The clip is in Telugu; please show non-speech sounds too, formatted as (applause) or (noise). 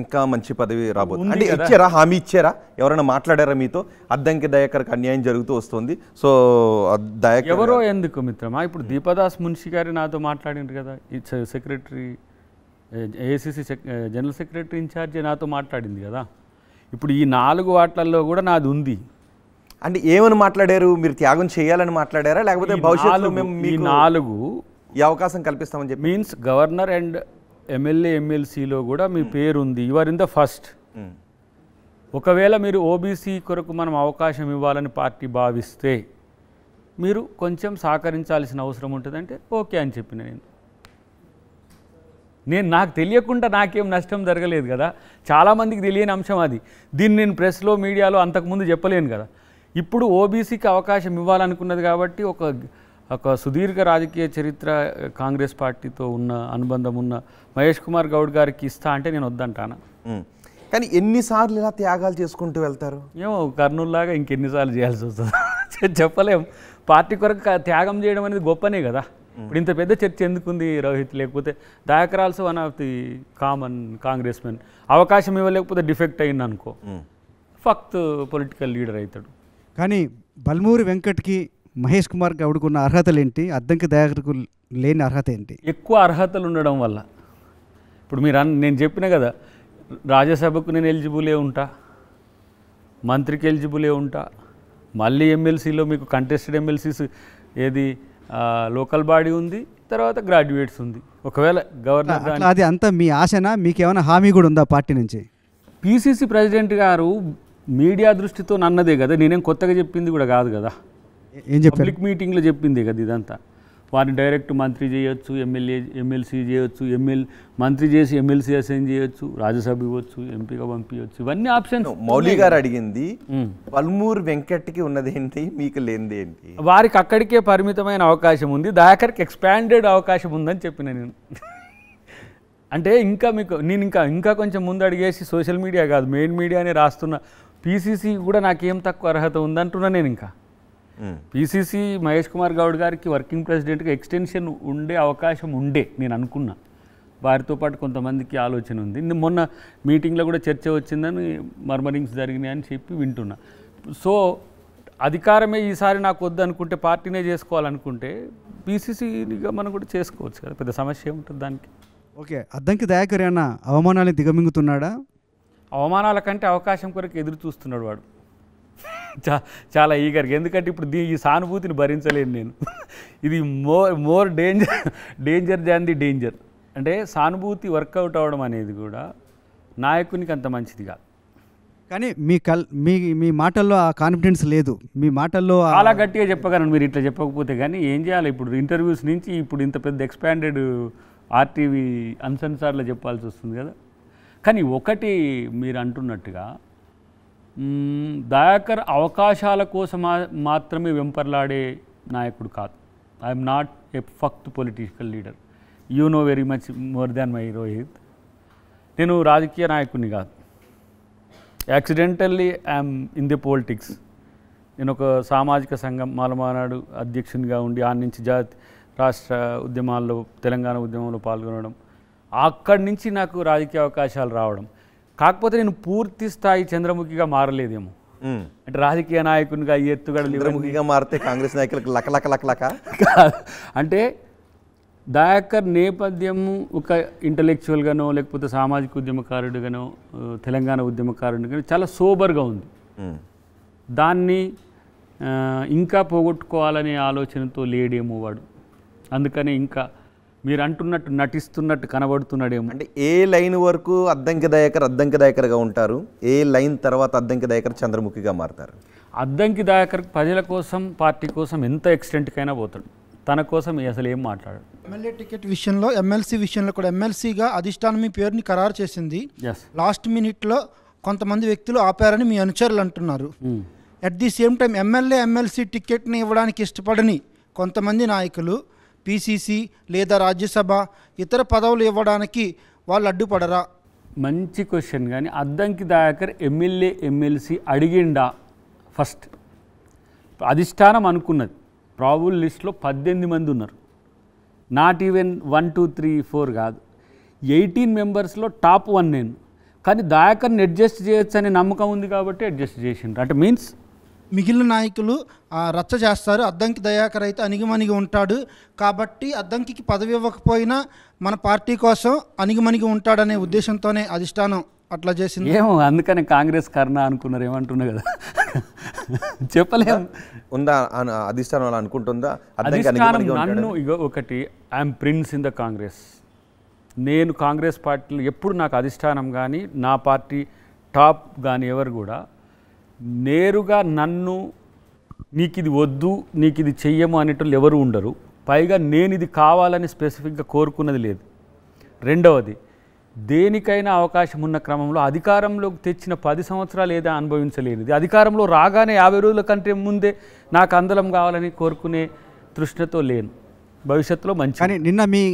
ఇంకా మంచి పదవి రాబోతుంది అంటే ఇచ్చారా హామీ ఇచ్చారా ఎవరైనా మాట్లాడారా మీతో అద్దంకి దయాకర్కి అన్యాయం జరుగుతూ వస్తుంది సో దయాకర్ ఎవరో ఎందుకు మిత్రమా ఇప్పుడు దీపదాస్ మున్షి గారి నాతో మాట్లాడినారు కదా secretary ACC general secretary in charge నాతో మాట్లాడింది కదా ఇప్పుడు ఈ నాలుగు వాట్లల్లో కూడా నాది ఉంది అంటే ఏమని మాట్లాడారు మీరు త్యాగం చేయాలని మాట్లాడారా లేకపోతే భవిష్యత్తులో మేము మీ నాలుగు ఈ అవకాశం కల్పిస్తామని చెప్పి మీన్స్ గవర్నర్ అండ్ ఎమ్మెల్యే ఎమ్మెల్సీలో కూడా మీ పేరు ఉంది you are in the first ఒకవేళ మీరు ఓబీసీ కొరకు మనం అవకాశం ఇవ్వాలని పార్టీ భావిస్తే మీరు కొంచెం సహకరించాల్సిన అవసరం ఉంటుందంటే ఓకే అని చెప్పిన నేను నేను నాకు తెలియకుండా నాకేం నష్టం జరగలేదు కదా చాలామందికి తెలియని అంశం అది దీన్ని నేను ప్రెస్లో మీడియాలో అంతకుముందు చెప్పలేను కదా ఇప్పుడు ఓబీసీకి అవకాశం ఇవ్వాలనుకున్నది కాబట్టి ఒక ఒక సుదీర్ఘ రాజకీయ చరిత్ర కాంగ్రెస్ పార్టీతో ఉన్న అనుబంధం ఉన్న మహేష్ కుమార్ గౌడ్ గారికి ఇస్తా అంటే నేను వద్దంటాను కానీ ఎన్నిసార్లు ఇలా త్యాగాలు చేసుకుంటూ వెళ్తారు ఏమో కర్నూలులాగా ఇంకెన్నిసార్లు చేయాల్సి వస్తుంది (laughs) చెప్పలేం పార్టీ కొరకు త్యాగం చేయడం అనేది గొప్పనే కదా ఇప్పుడు ఇంత పెద్ద చర్చ ఎందుకుంది రోహిత్ లేకపోతే Dayakar also one of the common Congress men అవకాశం ఇవ్వలేకపోతే డిఫెక్ట్ అయింది అనుకో ఫక్త్ పొలిటికల్ లీడర్ అవుతాడు కానీ బల్మూరి వెంకట్కి మహేష్ కుమార్ గౌడ్కు ఉన్న అర్హతలు ఏంటి అద్దంకి దయాకర్కు లేని అర్హత ఏంటి ఎక్కువ అర్హతలు ఉండడం వల్ల ఇప్పుడు మీరు నేను చెప్పిన కదా రాజ్యసభకు నేను ఎలిజిబులే ఉంటా మంత్రికి ఎలిజిబులే ఉంటా మళ్ళీ ఎమ్మెల్సీలో మీకు కంటెస్టెడ్ ఎమ్మెల్సీస్ ఏది లోకల్ బాడీ ఉంది తర్వాత గ్రాడ్యుయేట్స్ ఉంది ఒకవేళ గవర్నర్ అది అంతా మీ ఆశనా ఏమైనా హామీ కూడా ఉందా పార్టీ నుంచి పీసీసీ ప్రెసిడెంట్ గారు మీడియా దృష్టితో నన్నదే కదా నేనేం కొత్తగా చెప్పింది కూడా కాదు కదా పబ్లిక్ మీటింగ్లో చెప్పింది కదా ఇదంతా వారిని డైరెక్ట్ మంత్రి చేయొచ్చు ఎమ్మెల్యే ఎమ్మెల్సీ చేయొచ్చు ఎమ్మెల్ మంత్రి చేసి ఎమ్మెల్సీ అసైన్ చేయొచ్చు రాజ్యసభ ఇవ్వచ్చు ఎంపీగా పంపించవచ్చు ఇవన్నీ ఆప్షన్స్ మౌలి గారు అడిగింది పల్మూరు వెంకట్కి ఉన్నది ఏంటి మీకు లేనిది ఏంటి వారికి అక్కడికే పరిమితమైన అవకాశం ఉంది దాకరికి ఎక్స్పాండెడ్ అవకాశం ఉందని చెప్పిన నేను అంటే ఇంకా మీకు నేను ఇంకా ఇంకా కొంచెం ముందు అడిగేసి సోషల్ మీడియా కాదు మెయిన్ మీడియానే రాస్తున్న పీసీసీ కూడా నాకేం తక్కువ అర్హత ఉందంటున్నా నేను ఇంకా పీసీసీ మహేష్ కుమార్ గౌడ్ గారికి వర్కింగ్ ప్రెసిడెంట్గా ఎక్స్టెన్షన్ ఉండే అవకాశం ఉండే నేను అనుకున్నా వారితో పాటు కొంతమందికి ఆలోచన ఉంది మొన్న మీటింగ్లో కూడా చర్చ వచ్చిందని మర్మరింగ్స్ జరిగినాయి అని చెప్పి వింటున్నా సో అధికారమే ఈసారి నాకు వద్దు అనుకుంటే పార్టీనే చేసుకోవాలనుకుంటే బీసీసీగా మనం కూడా చేసుకోవచ్చు కదా పెద్ద సమస్య ఉంటుంది దానికి ఓకే అద్దంకి దయాకరి అన్న అవమానాన్ని దిగమింగుతున్నాడా అవమానాల కంటే అవకాశం కొరకు ఎదురు చూస్తున్నాడు వాడు చా చాలా ఈగర్గా ఎందుకంటే ఇప్పుడు దీ ఈ సానుభూతిని భరించలేను నేను ఇది more more danger danger than the danger అంటే సానుభూతి వర్కౌట్ అవ్వడం అనేది కూడా నాయకునికి అంత మంచిది కాదు కానీ మీ కల్ మీ మీ మాటల్లో ఆ కాన్ఫిడెన్స్ లేదు మీ మాటల్లో చాలా గట్టిగా చెప్పగలను మీరు ఇట్లా చెప్పకపోతే కానీ ఏం చేయాలి ఇప్పుడు ఇంటర్వ్యూస్ నుంచి ఇప్పుడు ఇంత పెద్ద ఎక్స్పాండెడ్ ఆర్టీవీ అన్సన్సార్లో చెప్పాల్సి వస్తుంది కదా కానీ ఒకటి మీరు అంటున్నట్టుగా దయాకర్ అవకాశాల కోసం మాత్రమే వెంపర్లాడే నాయకుడు కాదు ఐఎమ్ నాట్ ఏ ఫక్త్ political leader you know very much more than my Rohit నేను రాజకీయ నాయకుడిని కాదు accidentally I'm in the politics నేను ఒక సామాజిక సంఘం మాలమానాడు అధ్యక్షునిగా ఉండి ఆ నుంచి జాతి రాష్ట్ర ఉద్యమాల్లో తెలంగాణ ఉద్యమంలో పాల్గొనడం అక్కడి నుంచి నాకు రాజకీయ అవకాశాలు రావడం కాకపోతే నేను పూర్తి స్థాయి చంద్రముఖిగా మారలేదేమో అంటే రాజకీయ నాయకునిగా ఎత్తుగడ చంద్రముఖిగా మారితే కాంగ్రెస్ నాయకులకు లక లక లక లక అంటే దయాకర్ నేపథ్యం ఒక ఇంటలెక్చువల్గానో లేకపోతే సామాజిక ఉద్యమకారుడిగానో తెలంగాణ ఉద్యమకారుడిగానో చాలా సోబర్గా ఉంది దాన్ని ఇంకా పోగొట్టుకోవాలనే ఆలోచనతో లేడేమో వాడు అందుకని ఇంకా మీరు అంటున్నట్టు నటిస్తున్నట్టు కనబడుతున్నాడేమో అంటే ఏ లైన్ వరకు అద్దంకి దయాకర్ అద్దంకి దయాకర్గా ఉంటారు ఏ లైన్ తర్వాత అద్దంకి దయాకర్ చంద్రముఖిగా మారుతారు అద్దంకి దయాకర్ ప్రజల కోసం పార్టీ కోసం ఎంత ఎక్స్టెంట్కైనా పోతాడు తన కోసం అసలు ఏం మాట్లాడు ఎమ్మెల్యే టికెట్ విషయంలో ఎమ్మెల్సీ విషయంలో కూడా ఎమ్మెల్సీగా అధిష్టానం మీ పేరుని ఖరారు చేసింది లాస్ట్ మినిట్లో కొంతమంది వ్యక్తులు ఆపారని మీ అనుచరులు అంటున్నారు at the same time MLA MLC టికెట్ని ఇవ్వడానికి ఇష్టపడని కొంతమంది నాయకులు పీసీసీ లేదా రాజ్యసభ ఇతర పదవులు ఇవ్వడానికి వాళ్ళు అడ్డుపడరా మంచి క్వశ్చన్ కానీ అద్దంకి దాయాకర్ ఎమ్మెల్యే ఎమ్మెల్సీ అడిగిండా ఫస్ట్ అధిష్టానం అనుకున్నది ప్రాబుల్ లిస్ట్లో పద్దెనిమిది మంది ఉన్నారు not even one two three four కాదు ఎయిటీన్ మెంబర్స్లో టాప్ వన్ నేను కానీ దాయకర్ని అడ్జస్ట్ చేయొచ్చు అనే నమ్మకం ఉంది కాబట్టి అడ్జస్ట్ చేసిండ్రు అంటే మీన్స్ మిగిలిన నాయకులు రచ్చ చేస్తారు అద్దంకి దయాకర్ అయితే అణిగిమణిగి ఉంటాడు కాబట్టి అద్దంకి పదవి ఇవ్వకపోయినా మన పార్టీ కోసం అణిగిమణిగి ఉంటాడనే ఉద్దేశంతోనే అధిష్టానం అట్లా చేసింది ఏమో అందుకని కాంగ్రెస్ కర్ణ అనుకున్నారు ఏమంటున్నా కదా చెప్పలేము ఉందా అధిష్టానం అలా అనుకుంటుందా నన్ను ఇగో ఒకటి I'm prince in the Congress నేను కాంగ్రెస్ పార్టీలో ఎప్పుడు నాకు అధిష్టానం కానీ నా పార్టీ టాప్ కానీ ఎవరు కూడా నేరుగా నన్ను నీకు ఇది వద్దు నీకు ఇది చెయ్యము అనేటోళ్ళు ఎవరు ఉండరు పైగా నేను ఇది కావాలని స్పెసిఫిక్గా కోరుకున్నది లేదు రెండవది దేనికైనా అవకాశం ఉన్న క్రమంలో అధికారంలోకి తెచ్చిన పది సంవత్సరాలు ఏదో అనుభవించలేనిది అధికారంలో రాగానే యాభై రోజుల కంటే ముందే నాకు అందలం కావాలని కోరుకునే తృష్ణతో లేను భవిష్యత్తులో మంచి కానీ నిన్న మీ